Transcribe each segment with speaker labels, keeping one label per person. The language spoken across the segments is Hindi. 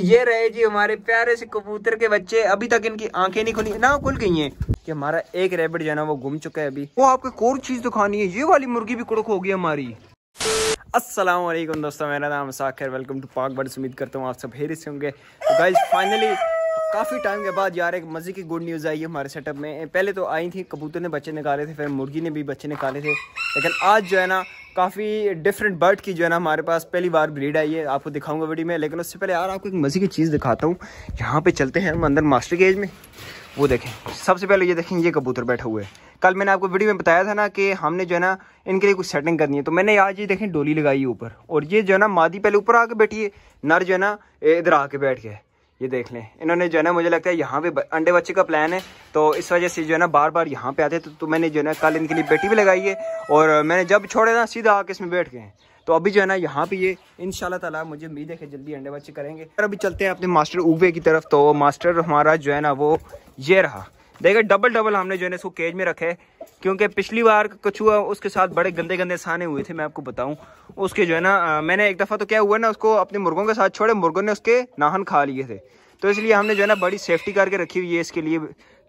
Speaker 1: ये रहे जी हमारे प्यारे से कबूतर के बच्चे अभी तक इनकी आंखें नहीं खुली ना खुल गई हैं कि हमारा एक रेबिट जो है ना वो घूम चुका है अभी वो आपको एक और चीज दिखानी है ये वाली मुर्गी भी कुड़क होगी हमारी अस्सलाम वालेकुम दोस्तों मेरा नाम Sakhir welcome to Pak birds उम्मीद करता हूँ आप सब हेरे से होंगे तो फाइनली काफ़ी टाइम के बाद यार एक मज़े की गुड न्यूज़ आई है हमारे सेटअप में पहले तो आई थी कबूतर ने बच्चे निकाले थे फिर मुर्गी ने भी बच्चे निकाले थे लेकिन आज जो है ना काफ़ी डिफरेंट बर्ड की जो है ना हमारे पास पहली बार ब्रीड आई है आपको दिखाऊंगा वीडियो में लेकिन उससे पहले यार आपको एक मज़े की चीज़ दिखाता हूँ यहाँ पे चलते हैं हम अंदर मास्टर केज में वो देखें सबसे पहले ये देखें ये कबूतर बैठा हुआ है कल मैंने आपको वीडियो में बताया था ना कि हमने जो है ना इनके लिए कुछ सेटिंग करनी है तो मैंने आज ये देखें डोली लगाई ऊपर और ये जो है ना मादी पहले ऊपर आके बैठी है नर जो है ना इधर आके बैठ गया ये देख लें इन्होंने जो है ना मुझे लगता है यहाँ पे अंडे बच्चे का प्लान है तो इस वजह से जो है ना बार बार यहाँ पे आते तो, तो मैंने जो है ना कल इनके लिए बेटी भी लगाई है और मैंने जब छोड़े ना सीधा आके इसमें बैठ गए तो अभी जो है ना यहाँ पे ये इन ताला मुझे उम्मीद है कि जल्दी अंडे बच्चे करेंगे और अभी चलते हैं अपने मास्टर ऊबे की तरफ तो मास्टर हमारा जो है ना वो ये रहा देखिए डबल डबल हमने जो है ना इसको केज में रखे है क्योंकि पिछली बार कछुआ उसके साथ बड़े गंदे गंदे साने हुए थे मैं आपको बताऊं उसके जो है ना मैंने एक दफ़ा तो क्या हुआ ना उसको अपने मुर्गों के साथ छोड़े मुर्गों ने उसके नाहन खा लिए थे तो इसलिए हमने जो है ना बड़ी सेफ्टी करके रखी हुई है इसके लिए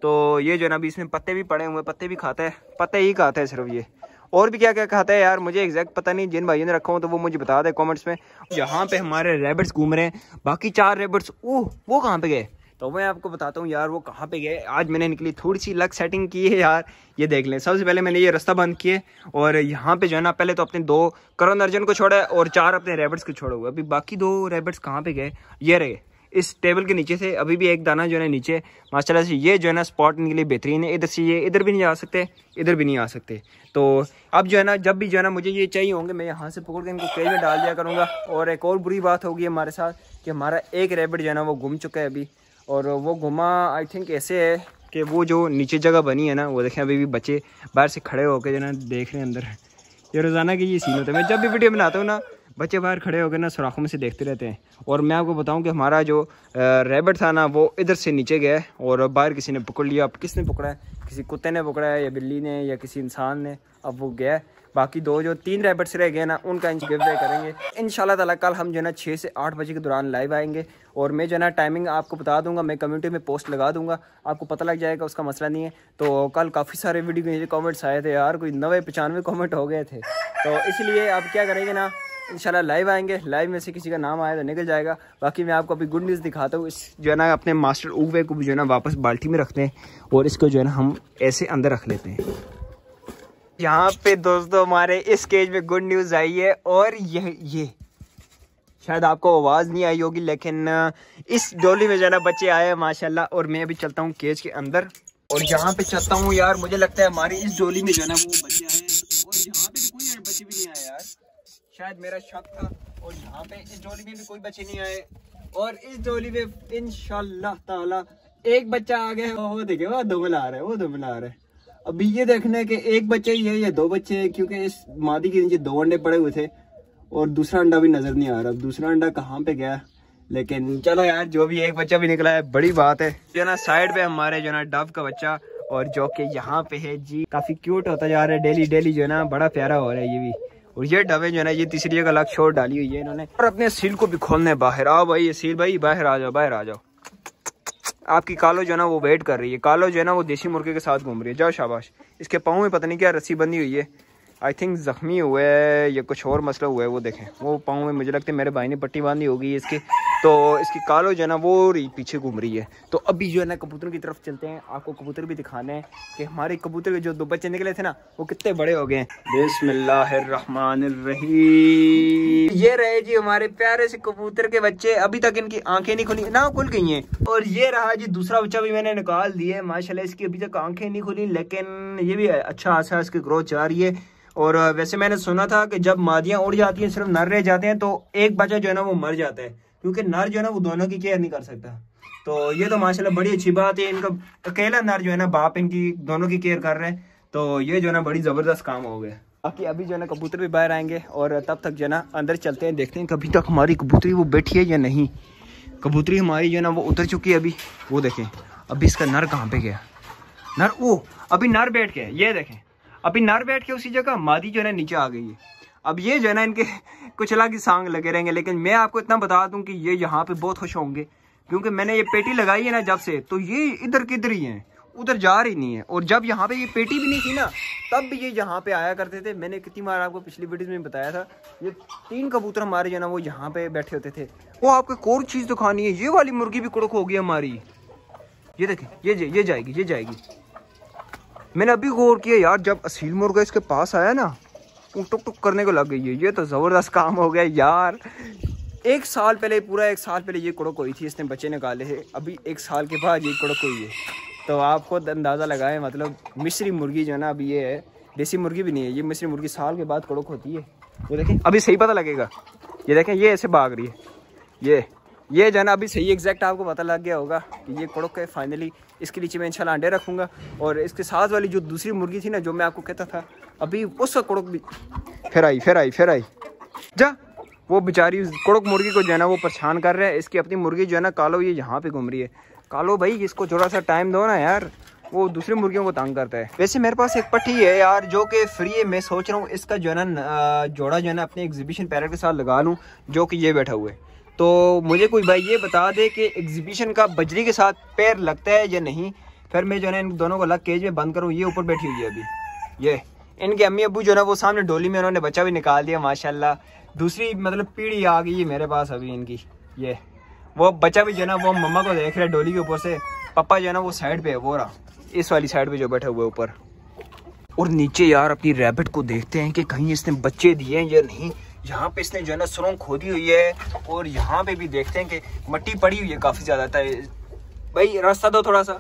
Speaker 1: तो ये जो है ना अभी इसमें पत्ते भी पड़े हुए पत्ते भी खाता है पत्ते ही खाता है सिर्फ ये और भी क्या क्या खाता है यार मुझे एग्जैक्ट पता नहीं जिन भाइयों ने रखा हो तो वो मुझे बता दें कॉमेंट्स में यहाँ पे हमारे रेबिट्स घूम रहे हैं बाकी चार रेबिट्स ओह वो कहाँ पे गए तो मैं आपको बताता हूँ यार वो कहाँ पे गए आज मैंने निकली थोड़ी सी लक सेटिंग की है यार ये देख लें सबसे पहले मैंने ये रास्ता बंद किए और यहाँ पे जो है ना पहले तो अपने दो करण अर्जन को छोड़ा और चार अपने रेबट्स को छोड़ा हुआ अभी बाकी दो रेबट्स कहाँ पे गए ये रहे इस टेबल के नीचे से अभी भी एक दाना जो है ना नीचे माशा से ये जो है ना स्पॉट इनके लिए बेहतरीन है इधर से ये इधर भी नहीं आ सकते इधर भी नहीं आ सकते तो अब जो है ना जब भी जो है ना मुझे ये चाहिए होंगे मैं यहाँ से पकड़ के इनको केज में डाल दिया करूँगा और एक और बुरी बात होगी हमारे साथ कि हमारा एक रेबिट जो है ना वो घूम चुका है अभी और वो घुमा आई थिंक ऐसे है कि वो जो नीचे जगह बनी है ना वो देखें अभी भी बच्चे बाहर से खड़े होकर जो ना देख रहे हैं अंदर ये रोज़ाना की ये सीन होता है मैं जब भी वीडियो बनाता हूँ ना बच्चे बाहर खड़े होकर ना सुराखों में से देखते रहते हैं और मैं आपको बताऊं कि हमारा जो रैबिट था ना वो इधर से नीचे गया और बाहर किसी ने पकड़ लिया अब किसने पकड़ा है किसी कुत्ते ने पकड़ा है या बिल्ली ने या किसी इंसान ने अब वो गया बाकी दो जो तीन रैबिट्स रह गए ना उनका इंच गिव वे करेंगे इन ताला कल हम जो है ना छः से आठ बजे के दौरान लाइव आएंगे और मैं जो है ना टाइमिंग आपको बता दूंगा मैं कम्युनिटी में पोस्ट लगा दूंगा आपको पता लग जाएगा उसका मसला नहीं है तो कल काफ़ी सारे वीडियो के कॉमेंट्स आए थे यार कोई नवे पचानवे कॉमेंट हो गए थे तो इसलिए आप क्या करेंगे ना इन लाइव आएंगे लाइव में से किसी का नाम आया तो निकल जाएगा बाकी मैं आपको अभी गुड न्यूज़ दिखाता हूँ इस जो है ना अपने मास्टर उगवे को भी जो है ना वापस बाल्टी में रखते हैं और इसको जो है ना हम ऐसे अंदर रख लेते हैं यहाँ पे दोस्तों हमारे इस केज में गुड न्यूज़ आई है और ये ये शायद आपको आवाज़ नहीं आई होगी लेकिन इस डोली में जाना बच्चे आए हैं माशाल्लाह और मैं अभी चलता हूँ केज के अंदर और यहाँ पे चलता हूँ यार मुझे लगता है हमारी इस डोली में जाना वो बच्चे आए हैं और यहाँ पे कोई बच्चे भी नहीं आए यार शायद मेरा शक था और यहाँ पे इस डोली में भी कोई बच्चे नहीं आए और इस डोली में इन ताला एक बच्चा आ गया वो देखे वो दुबला आ रहा है वो दुबला आ रहा है अभी ये देखने के एक बच्चे ही है या दो बच्चे हैं क्योंकि इस मादी के नीचे दो अंडे पड़े हुए थे और दूसरा अंडा भी नज़र नहीं आ रहा अब दूसरा अंडा कहाँ पे गया लेकिन चलो यार जो भी एक बच्चा भी निकला है बड़ी बात है जो ना साइड पे हमारे जो ना डब का बच्चा और जो कि यहाँ पे है जी काफ़ी क्यूट होता जा रहा है डेली डेली जो है ना बड़ा प्यारा हो रहा है ये भी और ये डबे जो है ना ये तीसरी का अलग छोड़ डाली हुई है इन्होंने और अपने सील को भी खोलने बाहर आओ भाई ये सील भाई बाहर आ जाओ बाहर आ जाओ आपकी कालो जो है ना वो वेट कर रही है कालो जो है ना वो देसी मुर्गे के साथ घूम रही है जाओ शाबाश इसके पाँव में पता नहीं क्या रस्सी बंधी हुई है आई थिंक ज़ख्मी हुआ है या कुछ और मसला हुआ है वो देखें वो पाँव में मुझे लगता है मेरे भाई ने पट्टी बांधी होगी इसके तो इसकी कालो जो है ना वो पीछे घूम रही है तो अभी जो है ना कबूतरों की तरफ चलते हैं आपको कबूतर भी दिखाने हैं कि हमारे कबूतर के जो दो बच्चे निकले थे ना वो कितने बड़े हो गए रही ये रहे जी हमारे प्यारे से कबूतर के बच्चे अभी तक इनकी आंखें नहीं खुली ना खुल गई हैं और ये रहा जी दूसरा बच्चा भी मैंने निकाल दिया है माशा इसकी अभी तक आंखें नहीं खुली लेकिन ये भी अच्छा खासा इसकी ग्रोथ जा रही है और वैसे मैंने सुना था कि जब मादियाँ उड़ जाती हैं सिर्फ नर रह जाते हैं तो एक बच्चा जो है ना वो मर जाता है क्योंकि नर जो है ना वो दोनों की केयर नहीं कर सकता तो ये तो माशाल्लाह बड़ी अच्छी बात है इनका अकेला नर जो है ना बाप इनकी दोनों की केयर कर रहे हैं तो ये जो है ना बड़ी ज़बरदस्त काम हो गया बाकी अभी जो है ना कबूतर भी बाहर आएंगे और तब तक जो है ना अंदर चलते हैं देखते हैं कभी तक हमारी कबूतरी वो बैठी है या नहीं कबूतरी हमारी जो है ना वो उतर चुकी है अभी वो देखें अभी इसका नर कहाँ पे गया नर वो अभी नर बैठ के ये देखें अभी नर बैठ के उसी जगह मादी जो है ना नीचे आ गई है अब ये जो है ना इनके कुछ अलग ही सांग लगे रहेंगे लेकिन मैं आपको इतना बता दूं कि ये यहाँ पे बहुत खुश होंगे क्योंकि मैंने ये पेटी लगाई है ना जब से तो ये इधर किधर ही है उधर जा रही नहीं है और जब यहाँ पे ये पेटी भी नहीं थी ना तब भी ये यहाँ पे आया करते थे मैंने कितनी बार आपको पिछली वीडियो में बताया था ये तीन कबूतर हमारे जो ना वो यहाँ पे बैठे होते थे वो आपको एक और चीज़ दिखानी है ये वाली मुर्गी भी कुड़क होगी हमारी ये देखे ये ये जाएगी ये जाएगी मैंने अभी गौर किया यार जब असील मुर्गा इसके पास आया ना टुक टुक टुक करने को लग गई है ये तो ज़बरदस्त काम हो गया यार एक साल पहले पूरा एक साल पहले ये कड़क हुई थी इसने बच्चे निकाले है अभी एक साल के बाद ये कड़क हुई है तो आप खुद अंदाज़ा लगाए मतलब मिश्री मुर्गी जो है ना अभी ये है देसी मुर्गी भी नहीं है ये मिश्री मुर्गी साल के बाद कड़क होती है वो देखें अभी सही पता लगेगा ये देखें ये ऐसे भाग रही है ये ये जो है ना अभी सही एग्जैक्ट आपको पता लग गया होगा कि ये कड़क है फाइनली इसके नीचे मैं इंशाल्लाह अंडे रखूँगा और इसके साथ वाली जो दूसरी मुर्गी थी ना जो मैं आपको कहता था अभी उसका कड़क भी फिर आई फिर आई फिर आई जा वो बेचारी कड़क मुर्गी को जो है ना वो परेशान कर रहा है इसकी अपनी मुर्गी जो है ना कालो ये यहाँ पे घूम रही है कालो भाई इसको थोड़ा सा टाइम दो ना यार वो दूसरी मुर्गियों को तंग करता है वैसे मेरे पास एक पट्टी है यार जो कि फ्री है मैं सोच रहा हूँ इसका जो है ना जोड़ा जो है ना अपने एग्जीबिशन पैरट के साथ लगा लूँ जो कि ये बैठा हुआ है तो मुझे कोई भाई ये बता दे कि एग्जीबिशन का बजरी के साथ पैर लगता है या नहीं फिर मैं जो है इन दोनों को अलग केज में बंद करूँ ये ऊपर बैठी हुई है अभी ये इनके अम्मी अबू जो ना वो सामने डोली में उन्होंने बच्चा भी निकाल दिया माशाला दूसरी मतलब पीढ़ी आ गई है मेरे पास अभी इनकी ये वो बच्चा भी जो ना वो मम्मा को देख रहे डोली के ऊपर से पापा जो है ना वो साइड पे है वो रहा इस वाली साइड पे जो बैठे हुए ऊपर और नीचे यार अपनी रैबिट को देखते हैं कि कहीं इसने बच्चे दिए हैं या नहीं यहाँ पे इसने जो है ना सुरंग खोदी हुई है और यहाँ पे भी देखते हैं कि मट्टी पड़ी हुई है काफ़ी ज़्यादा था भाई रास्ता दो थोड़ा सा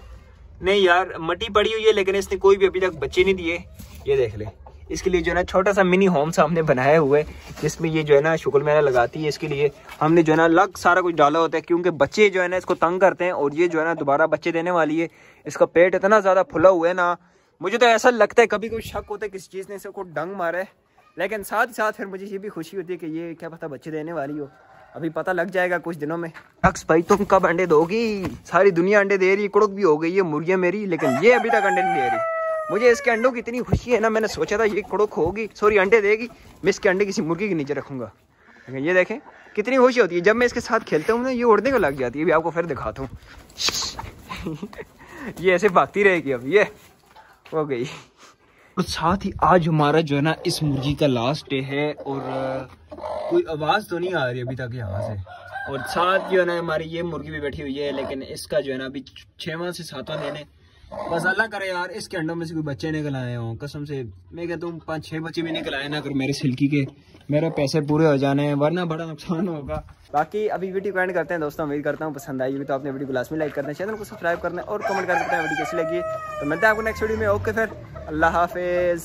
Speaker 1: नहीं यार मट्टी पड़ी हुई है लेकिन इसने कोई भी अभी तक बच्चे नहीं दिए ये देख ले इसके लिए जो है ना छोटा सा मिनी होम सा हमने बनाया हुआ है जिसमें ये जो है ना शुक्ल मेला लगाती है इसके लिए हमने जो है ना अलग सारा कुछ डाला होता है क्योंकि बच्चे जो है ना इसको तंग करते हैं और ये जो है ना दोबारा बच्चे देने वाली है इसका पेट इतना ज़्यादा फुला हुआ है ना मुझे तो ऐसा लगता है कभी कोई शक होता है किसी चीज़ ने इसको डंग मारा है लेकिन साथ ही साथ फिर मुझे ये भी खुशी होती है कि ये क्या पता बच्चे देने वाली हो अभी पता लग जाएगा कुछ दिनों में अक्स भाई तुम कब अंडे दोगी सारी दुनिया अंडे दे रही कुड़क भी हो गई है मुर्गियाँ मेरी लेकिन ये अभी तक अंडे नहीं दे रही मुझे इसके अंडों की इतनी खुशी है ना मैंने सोचा था ये कड़ो खोगी सॉरी अंडे देगी मैं इसके अंडे किसी मुर्गी के नीचे रखूंगा ये देखें कितनी खुशी होती है जब मैं इसके साथ खेलता हूँ ना ये उड़ने को लग जाती है अभी आपको फिर दिखाता हूँ ये ऐसे भागती रहेगी अब ये हो गई और साथ ही आज हमारा जो है ना इस मुर्गी का लास्ट डे है और कोई आवाज़ तो नहीं आ रही अभी तक यहाँ से और साथ जो है ना हमारी ये मुर्गी भी बैठी हुई है लेकिन इसका जो है ना अभी छवा से सातवां दिन है बस अल्लाह करे यार इसके अंडों में से कोई बच्चे निकल आए हो कसम से मैं कहता हूँ पाँच छः बच्चे भी निकल आए ना अगर मेरे सिल्की के मेरे पैसे पूरे हो जाने हैं वरना बड़ा नुकसान होगा बाकी अभी वीडियो को एंड करते हैं दोस्तों उम्मीद करता हूँ पसंद आई होगी तो आपने वीडियो को लास्ट में लाइक करना चैनल को सब्सक्राइब करना और कमेंट कर देते हैं वीडियो कैसी लगी तो मिलते हैं आपको नेक्स्ट वीडियो में ओके फिर अल्लाह हाफिज़